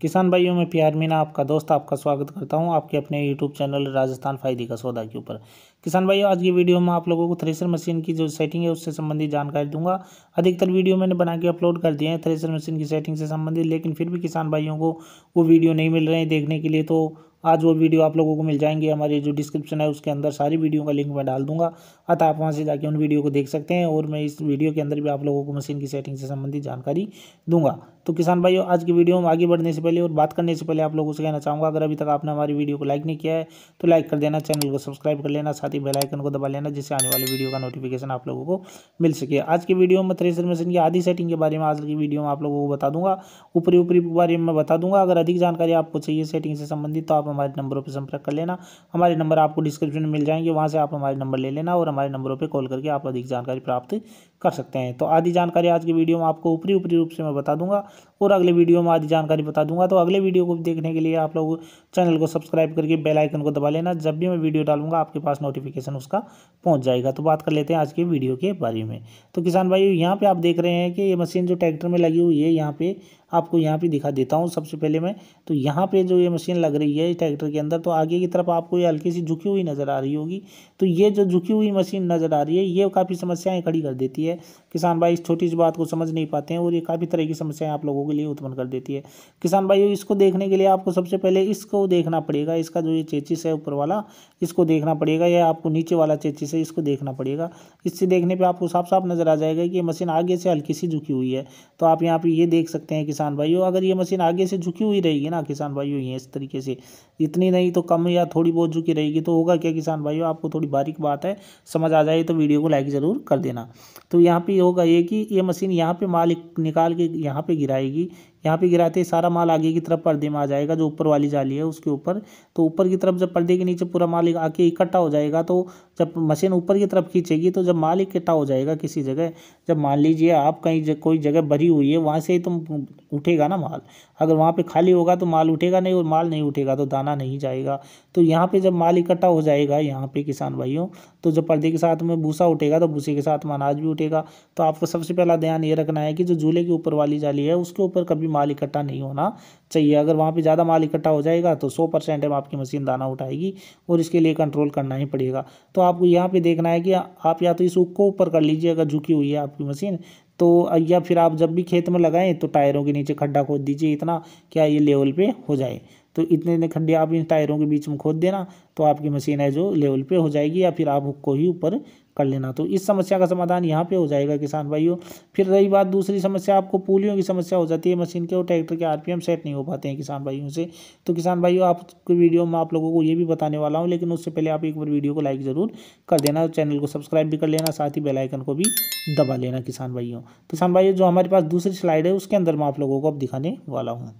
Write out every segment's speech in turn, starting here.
किसान भाइयों में प्यार मीना आपका दोस्त आपका स्वागत करता हूं आपके अपने यूट्यूब चैनल राजस्थान फायदी का सौदा के ऊपर किसान भाइयों आज की वीडियो में आप लोगों को थ्रेसर मशीन की जो सेटिंग है उससे संबंधित जानकारी दूंगा अधिकतर वीडियो मैंने बना के अपलोड कर दिए हैं थ्रेसर मशीन की सेटिंग से संबंधित लेकिन फिर भी किसान भाइयों को वो वीडियो नहीं मिल रहे हैं देखने के लिए तो आज वो वीडियो आप लोगों को मिल जाएंगे हमारे जो डिस्क्रिप्शन है उसके अंदर सारी वीडियो का लिंक मैं डाल दूंगा अतः आप वहाँ से जाके उन वीडियो को देख सकते हैं और मैं इस वीडियो के अंदर भी आप लोगों को मशीन की सेटिंग से संबंधित जानकारी दूंगा तो किसान भाइयों आज की वीडियो में आगे बढ़ने से पहले और बात करने से पहले आप लोगों से कहना चाहूँगा अगर अभी तक आपने हमारी वीडियो को लाइक नहीं किया है तो लाइक कर देना चैनल को सब्सक्राइब कर लेना साथ ही बेलाइकन को दबा लेना जिससे आने वाली वीडियो का नोटिफिकेशन आप लोगों को मिल सके आज की वीडियो में थ्रेसर मशीन की आधी सेटिंग के बारे में आज की वीडियो में आप लोगों को बता दूंगा ऊपरी ऊपरी के बारे में बता दूंगा अगर अधिक जानकारी आपको चाहिए सेटिंग से संबंधित तो आप हमारे नंबरों पर संपर्क कर लेना हमारे नंबर आपको डिस्क्रिप्शन में मिल जाएंगे वहाँ से आप हमारे नंबर ले लेना और हमारे नंबरों पर कॉल करके आप अधिक जानकारी प्राप्त कर सकते हैं तो आधी जानकारी आज की वीडियो में आपको ऊपरी ऊपरी रूप से मैं बता दूंगा और अगले वीडियो में आधी जानकारी बता दूंगा तो अगले वीडियो को देखने के लिए आप लोग चैनल को सब्सक्राइब करके बेल आइकन को दबा लेना जब भी मैं वीडियो डालूंगा आपके पास नोटिफिकेशन उसका पहुँच जाएगा तो बात कर लेते हैं आज की वीडियो के बारे में तो किसान भाई यहाँ पर आप देख रहे हैं कि ये मशीन जो ट्रैक्टर में लगी हुई है यहाँ पर आपको यहाँ पे दिखा देता हूँ सबसे पहले मैं तो यहाँ पे जो ये मशीन लग रही है ट्रैक्टर के अंदर तो आगे की तरफ आपको ये हल्की सी झुकी हुई नज़र आ रही होगी तो ये जो झुकी हुई मशीन नज़र आ रही है ये काफ़ी समस्याएँ खड़ी कर देती है किसान भाई इस छोटी सी बात को समझ नहीं पाते हैं और ये काफ़ी तरह की समस्याएँ आप लोगों के लिए उत्पन्न कर देती है किसान भाई इसको देखने के लिए आपको सबसे पहले इसको देखना पड़ेगा इसका जो ये चेचिस है ऊपर वाला इसको देखना पड़ेगा या आपको नीचे वाला चेचिस है इसको देखना पड़ेगा इससे देखने पर आपको साफ साफ नज़र आ जाएगा कि ये मशीन आगे से हल्की सी झुकी हुई है तो आप यहाँ पर ये देख सकते हैं कि किसान भाइयों अगर ये मशीन आगे से झुकी हुई रहेगी ना किसान भाइयों ये इस तरीके से इतनी नहीं तो कम या थोड़ी बहुत झुकी रहेगी तो होगा क्या किसान भाइयों आपको थोड़ी बारीक बात है समझ आ जाए तो वीडियो को लाइक ज़रूर कर देना तो यहाँ पर होगा ये कि ये मशीन यहाँ पर माल निकाल के यहाँ पर गिराएगी यहाँ पे गिराते ही सारा माल आगे की तरफ पर्दे में आ जाएगा जो ऊपर वाली जाली है उसके ऊपर तो ऊपर की तरफ जब पर्दे के नीचे पूरा माल आके इकट्ठा हो जाएगा तो जब मशीन ऊपर की तरफ खींचेगी तो जब माल इकट्ठा हो जाएगा किसी जगह जब मान लीजिए आप कहीं कोई जगह भरी हुई है वहाँ से ही तो उठेगा ना माल अगर वहाँ पे खाली होगा तो माल उठेगा नहीं और माल नहीं उठेगा तो दाना नहीं जाएगा तो यहाँ पे जब माल इकट्ठा हो जाएगा यहाँ पे किसान भाइयों तो जब पर्दे के साथ में भूसा उठेगा तो भूसे के साथ में अनाज भी उठेगा तो आपको सबसे पहला ध्यान ये रखना है कि जो झूले के ऊपर वाली जाली है उसके ऊपर कभी माल इकट्ठा नहीं होना चाहिए अगर वहाँ पर ज़्यादा माल इकट्ठा हो जाएगा तो सौ परसेंट आपकी मशीन दाना उठाएगी और इसके लिए कंट्रोल करना ही पड़ेगा तो आपको यहाँ पर देखना है कि आप या तो इस ऊक को ऊपर कर लीजिए अगर झुकी हुई है आपकी मशीन तो या फिर आप जब भी खेत में लगाएं तो टायरों के नीचे खड्डा खोद दीजिए इतना क्या ये लेवल पे हो जाए तो इतने इतने खंडे आप इन टायरों के बीच में खोद देना तो आपकी मशीन है जो लेवल पे हो जाएगी या फिर आप हुक को ही ऊपर कर लेना तो इस समस्या का समाधान यहाँ पे हो जाएगा किसान भाइयों फिर रही बात दूसरी समस्या आपको पुलियों की समस्या हो जाती है मशीन के और ट्रैक्टर के आर सेट नहीं हो पाते हैं किसान भाइयों से तो किसान भाइयों आपकी वीडियो में आप लोगों को ये भी बताने वाला हूँ लेकिन उससे पहले आप एक बार वीडियो को लाइक ज़रूर कर देना चैनल को सब्सक्राइब भी कर लेना साथ ही बेलाइकन को भी दबा लेना किसान भाइयों तो किसान भाइयों जो हमारे पास दूसरी स्लाइड है उसके अंदर मैं आप लोगों को अब दिखाने वाला हूँ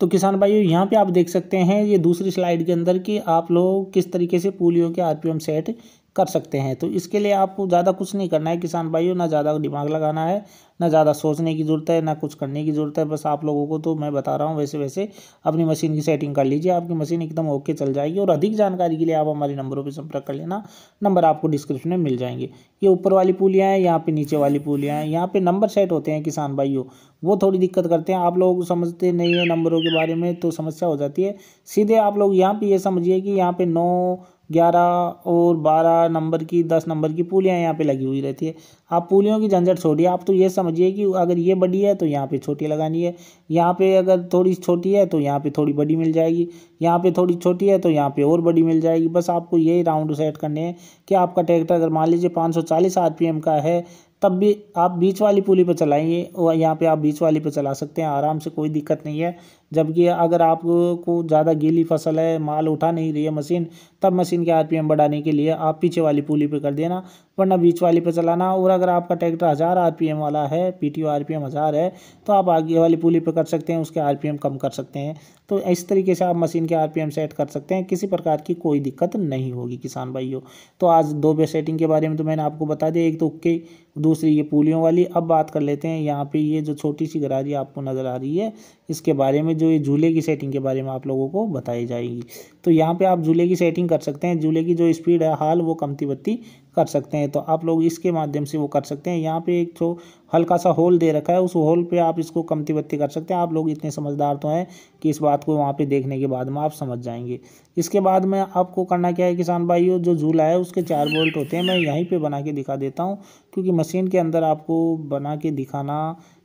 तो किसान भाइयों यहाँ पे आप देख सकते हैं ये दूसरी स्लाइड के अंदर कि आप लोग किस तरीके से पोलियो के आरपीएम सेट कर सकते हैं तो इसके लिए आपको ज़्यादा कुछ नहीं करना है किसान भाइयों ना ज़्यादा दिमाग लगाना है ना ज़्यादा सोचने की ज़रूरत है ना कुछ करने की ज़रूरत है बस आप लोगों को तो मैं बता रहा हूँ वैसे वैसे अपनी मशीन की सेटिंग कर लीजिए आपकी मशीन एकदम ओके चल जाएगी और अधिक जानकारी के लिए आप हमारे नंबरों पर संपर्क कर लेना नंबर आपको डिस्क्रिप्शन में मिल जाएंगे ये ऊपर वाली पुलियाँ हैं यहाँ पर नीचे वाली पुलियाँ हैं यहाँ पर नंबर सेट होते हैं किसान भाइयों वो थोड़ी दिक्कत करते हैं आप लोग समझते नहीं है नंबरों के बारे में तो समस्या हो जाती है सीधे आप लोग यहाँ पर ये समझिए कि यहाँ पर नौ ग्यारह और बारह नंबर की दस नंबर की पुलियाँ यहाँ पे लगी हुई रहती है आप पुलियों की झंझट छोड़िए आप तो ये समझिए कि अगर ये बड़ी है तो यहाँ पे छोटी लगानी है यहाँ पे अगर थोड़ी छोटी है तो यहाँ पे थोड़ी बड़ी मिल जाएगी यहाँ पे थोड़ी छोटी है तो यहाँ पे और बड़ी मिल जाएगी बस आपको यही राउंड सेट करने हैं कि आपका ट्रैक्टर अगर मान लीजिए पाँच सौ चालीस आर पी एम का है तब भी आप बीच वाली पुली पर चलाइए और यहाँ पर आप बीच वाली पर चला सकते हैं आराम से कोई दिक्कत नहीं है जबकि अगर आपको ज़्यादा गीली फसल है माल उठा नहीं रही है मशीन तब मशीन के आरपीएम बढ़ाने के लिए आप पीछे वाली पुली पे कर देना वरना बीच वाली पे चलाना और अगर आपका ट्रैक्टर हज़ार आरपीएम वाला है पीटीओ आरपीएम हज़ार है तो आप आगे वाली पुली पे कर सकते हैं उसके आरपीएम कम कर सकते हैं तो इस तरीके से आप मशीन के आर सेट कर सकते हैं किसी प्रकार की कोई दिक्कत नहीं होगी किसान भाइयों तो आज दो पे सेटिंग के बारे में तो मैंने आपको बता दिया एक तो के दूसरी ये पुलियों वाली अब बात कर लेते हैं यहाँ पर ये जो छोटी सी गरारी आपको नज़र आ रही है इसके बारे में जो ये झूले की सेटिंग के बारे में आप लोगों को बताई जाएगी तो यहाँ पे आप झूले की सेटिंग कर सकते हैं झूले की जो स्पीड है हाल वो कमती बत्ती कर सकते हैं तो आप लोग इसके माध्यम से वो कर सकते हैं यहाँ पे एक जो तो हल्का सा होल दे रखा है उस होल पे आप इसको कमती बत्ती कर सकते हैं आप लोग इतने समझदार तो हैं कि इस बात को वहाँ पे देखने के बाद में आप समझ जाएंगे इसके बाद में आपको करना क्या है किसान भाइयों जो झूला है उसके चार बोल्ट होते हैं मैं यहीं पर बना के दिखा देता हूँ क्योंकि मशीन के अंदर आपको बना के दिखाना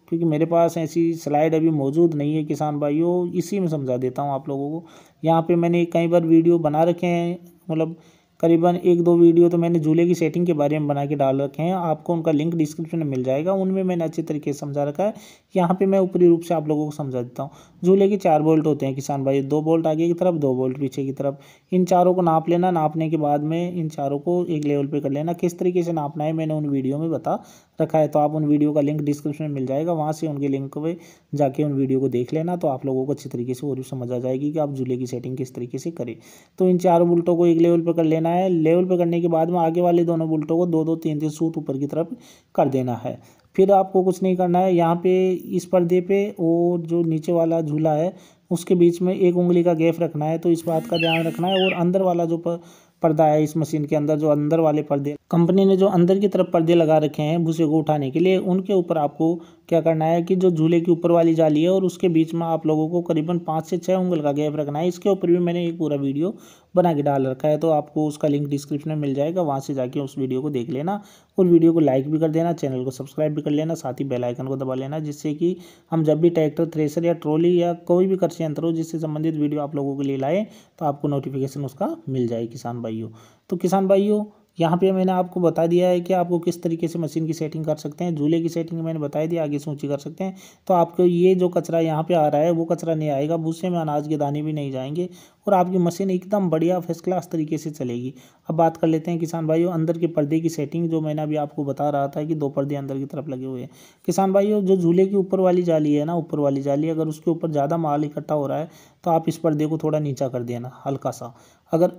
क्योंकि मेरे पास ऐसी स्लाइड अभी मौजूद नहीं है किसान भाइयों इसी में समझा देता हूँ आप लोगों को यहाँ पे मैंने कई बार वीडियो बना रखे हैं मतलब करीबन एक दो वीडियो तो मैंने झूले की सेटिंग के बारे में बना के डाल रखे हैं आपको उनका लिंक डिस्क्रिप्शन में मिल जाएगा उनमें मैंने अच्छे तरीके से समझा रखा है यहाँ पे मैं ऊपरी रूप से आप लोगों को समझा देता हूँ झूले के चार बोल्ट होते हैं किसान भाई दो बोल्ट आगे की तरफ दो बोल्ट पीछे की तरफ इन चारों को नाप लेना नापने के बाद में इन चारों को एक लेवल पर कर लेना किस तरीके से नापना है मैंने उन वीडियो में बता रखा है तो आप उन वीडियो का लिंक डिस्क्रिप्शन में मिल जाएगा वहाँ से उनके लिंक पर जाके उन वीडियो को देख लेना तो आप लोगों को अच्छी तरीके से और भी समझ आ जाएगी कि आप झूले की सेटिंग किस तरीके से करें तो इन चारों बुल्टों को एक लेवल पर कर लेना है लेवल पर करने के बाद में आगे वाले दोनों बुल्टों को दो दो तीन तीन सूत ऊपर की तरफ कर देना है फिर आपको कुछ नहीं करना है यहाँ पे इस पर्दे पे और जो नीचे वाला झूला है उसके बीच में एक उंगली का गैप रखना है तो इस बात का ध्यान रखना है और अंदर वाला जो पर पर्दा है इस मशीन के अंदर जो अंदर वाले पर्दे कंपनी ने जो अंदर की तरफ पर्दे लगा रखे हैं भूसे को उठाने के लिए उनके ऊपर आपको क्या करना है कि जो झूले की ऊपर वाली जाली है और उसके बीच में आप लोगों को करीबन पाँच से छः उंगल का गैप रखना है इसके ऊपर भी मैंने एक पूरा वीडियो बना के डाल रखा है तो आपको उसका लिंक डिस्क्रिप्शन में मिल जाएगा वहाँ से जाके उस वीडियो को देख लेना और वीडियो को लाइक भी कर देना चैनल को सब्सक्राइब भी कर लेना साथ ही बेलाइकन को दबा लेना जिससे कि हम जब भी ट्रैक्टर थ्रेसर या ट्रॉली या कोई भी कृषि यंत्र हो जिससे संबंधित वीडियो आप लोगों के लिए लाएँ तो आपको नोटिफिकेशन उसका मिल जाए किसान भाइयों तो किसान भाइयों यहाँ पे मैंने आपको बता दिया है कि आपको किस तरीके से मशीन की सेटिंग कर सकते हैं झूले की सेटिंग मैंने बताई दी आगे से ऊँची कर सकते हैं तो आपको ये जो कचरा यहाँ पे आ रहा है वो कचरा नहीं आएगा भूसे में अनाज के दाने भी नहीं जाएंगे और आपकी मशीन एकदम बढ़िया फर्स्ट क्लास तरीके से चलेगी अब बात कर लेते हैं किसान भाइयों अंदर के पर्दे की सेटिंग जो मैंने अभी आपको बता रहा था कि दो पर्दे अंदर की तरफ लगे हुए हैं किसान भाइयों जो झूले की ऊपर वाली जाली है ना ऊपर वाली जाली अगर उसके ऊपर ज़्यादा माल इकट्ठा हो रहा है तो आप इस पर्दे को थोड़ा नीचा कर देना हल्का सा अगर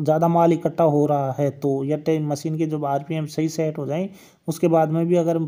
ज़्यादा माल इकट्ठा हो रहा है तो या टे मशीन के जब आर पी एम सही सेट हो जाएं उसके बाद में भी अगर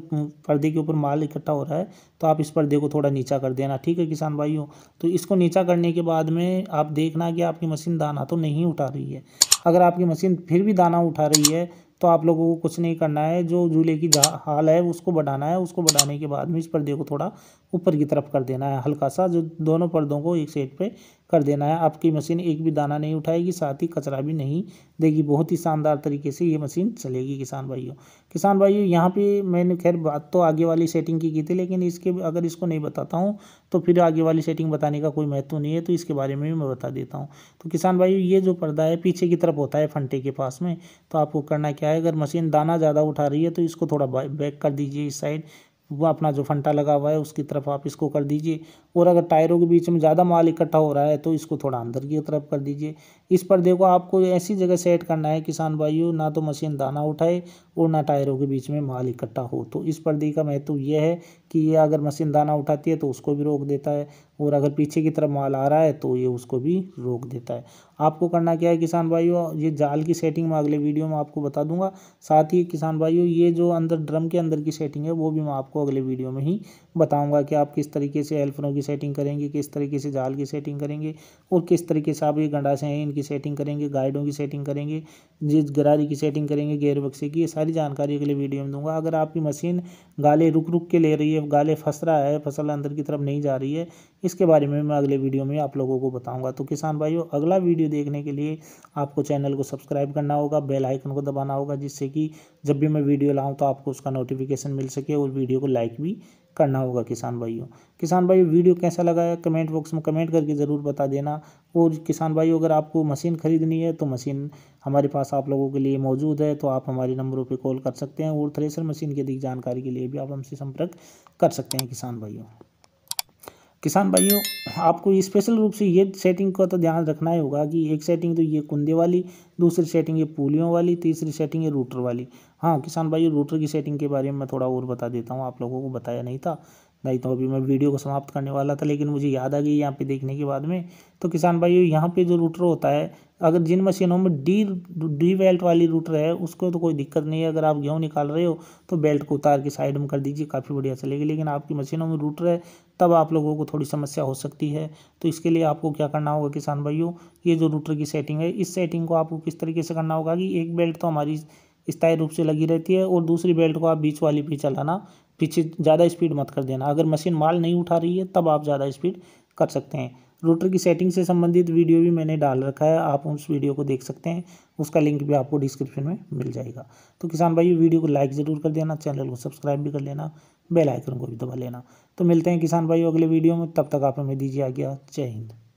पर्दे के ऊपर माल इकट्ठा हो रहा है तो आप इस पर्दे को थोड़ा नीचा कर देना ठीक है किसान भाइयों तो इसको नीचा करने के बाद में आप देखना कि आपकी मशीन दाना तो नहीं उठा रही है अगर आपकी मशीन फिर भी दाना उठा रही है तो आप लोगों को कुछ नहीं करना है जो झूले की हाल है उसको बढ़ाना है उसको बढ़ाने के बाद में इस पर्दे को थोड़ा ऊपर की तरफ कर देना है हल्का सा जो दोनों पर्दों को एक सेट पे कर देना है आपकी मशीन एक भी दाना नहीं उठाएगी साथ ही कचरा भी नहीं देगी बहुत ही शानदार तरीके से ये मशीन चलेगी किसान भाइयों किसान भाइयों यहाँ पे मैंने खैर बात तो आगे वाली सेटिंग की की थी लेकिन इसके अगर इसको नहीं बताता हूँ तो फिर आगे वाली सेटिंग बताने का कोई महत्व नहीं है तो इसके बारे में भी मैं बता देता हूँ तो किसान भाइयों ये जो पर्दा है पीछे की तरफ होता है फंटे के पास में तो आपको करना क्या है अगर मशीन दाना ज़्यादा उठा रही है तो इसको थोड़ा बैक कर दीजिए इस साइड वह अपना जो फंटा लगा हुआ है उसकी तरफ आप इसको कर दीजिए और अगर टायरों के बीच में ज़्यादा माल इकट्ठा हो रहा है तो इसको थोड़ा अंदर की तरफ कर दीजिए इस पर देखो आपको ऐसी जगह सेट करना है किसान भाइयों ना तो मशीन दाना उठाए और ना टायरों के बीच में माल इकट्ठा हो तो इस पर्दे का महत्व यह है कि ये अगर मशीन दाना उठाती है तो उसको भी रोक देता है और अगर पीछे की तरफ माल आ रहा है तो ये उसको भी रोक देता है आपको करना क्या है किसान भाइयों ये जाल की सेटिंग मैं अगले वीडियो में आपको बता दूंगा साथ ही किसान भाइयों ये जो अंदर ड्रम के अंदर की सेटिंग है वो भी मैं आपको अगले वीडियो में ही बताऊँगा कि आप किस तरीके से एल्फनों की सेटिंग करेंगे किस तरीके से जाल की सेटिंग करेंगे और किस तरीके से आप ये गंडासे हैं इनकी सेटिंग करेंगे गाइडों की सेटिंग करेंगे जिस गरारी की सेटिंग करेंगे गेयर बक्से की ये सारी जानकारी अगले वीडियो में दूंगा अगर आपकी मशीन गाले रुक रुक के ले रही है ये गाले फंस रहा है फसल अंदर की तरफ नहीं जा रही है इसके बारे में मैं अगले वीडियो में आप लोगों को बताऊंगा तो किसान भाइयों अगला वीडियो देखने के लिए आपको चैनल को सब्सक्राइब करना होगा बेल आइकन को दबाना होगा जिससे कि जब भी मैं वीडियो लाऊँ तो आपको उसका नोटिफिकेशन मिल सके और वीडियो को लाइक भी करना होगा किसान भाइयों किसान भाइयों वीडियो कैसा लगा है कमेंट बॉक्स में कमेंट करके ज़रूर बता देना और किसान भाइयों अगर आपको मशीन ख़रीदनी है तो मशीन हमारे पास आप लोगों के लिए मौजूद है तो आप हमारे नंबरों पर कॉल कर सकते हैं और थ्रेसर मशीन की अधिक जानकारी के लिए भी आप हमसे संपर्क कर सकते हैं किसान भाइयों किसान भाइयों आपको स्पेशल रूप से ये सेटिंग का तो ध्यान रखना ही होगा कि एक सेटिंग तो ये कुंदे वाली दूसरी सेटिंग ये पुलियों वाली तीसरी सेटिंग ये रूटर वाली हाँ किसान भाइयों रूटर की सेटिंग के बारे में मैं थोड़ा और बता देता हूँ आप लोगों को बताया नहीं था नहीं तो अभी मैं वीडियो को समाप्त करने वाला था लेकिन मुझे याद आ गई यहाँ पे देखने के बाद में तो किसान भाई यहाँ पे जो रूटर होता है अगर जिन मशीनों में डी डी बेल्ट वाली रूटर है उसको तो कोई दिक्कत नहीं है अगर आप गेहूँ निकाल रहे हो तो बेल्ट को उतार के साइड में कर दीजिए काफ़ी बढ़िया चलेगी लेकिन आपकी मशीनों में रूटर है तब आप लोगों को थोड़ी समस्या हो सकती है तो इसके लिए आपको क्या करना होगा किसान भाइयों ये जो रूटर की सेटिंग है इस सेटिंग को आपको किस तरीके से करना होगा कि एक बेल्ट तो हमारी स्थायी रूप से लगी रहती है और दूसरी बेल्ट को आप बीच वाली पे चलाना पीछे ज़्यादा स्पीड मत कर देना अगर मशीन माल नहीं उठा रही है तब आप ज़्यादा स्पीड कर सकते हैं रोटर की सेटिंग से संबंधित वीडियो भी मैंने डाल रखा है आप उस वीडियो को देख सकते हैं उसका लिंक भी आपको डिस्क्रिप्शन में मिल जाएगा तो किसान भाई वीडियो को लाइक ज़रूर कर देना चैनल को सब्सक्राइब भी कर लेना बेल आइकन को भी दबा लेना तो मिलते हैं किसान भाई अगले वीडियो में तब तक आप हमें दीजिए आ गया जय हिंद